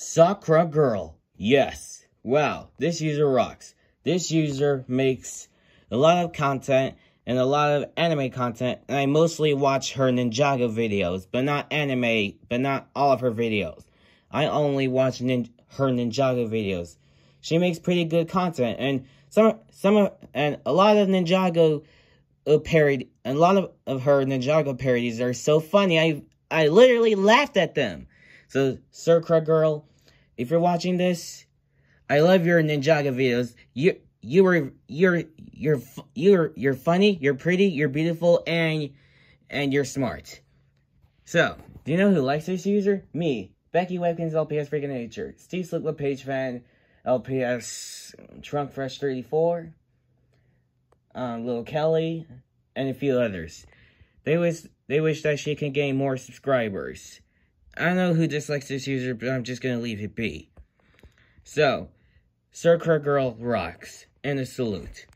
Sakura Girl. Yes. Wow. This user rocks. This user makes a lot of content and a lot of anime content. And I mostly watch her Ninjago videos, but not anime, but not all of her videos. I only watch nin her Ninjago videos. She makes pretty good content, and some some of and a lot of Ninjago uh, parody, and a lot of, of her Ninjago parodies are so funny. I I literally laughed at them. So, Circa Girl, if you're watching this, I love your Ninjaga videos. You you were you're you're you're you're funny, you're pretty, you're beautiful, and and you're smart. So, do you know who likes this user? Me, Becky Webkins, LPS Freaking Nature, Steve Slickwood Page Fan, LPS Trunk Fresh 34, um, Little Kelly, and a few others. They wish they wish that she can gain more subscribers. I know who dislikes this user, but I'm just gonna leave it be. So, Circle Girl rocks, and a salute.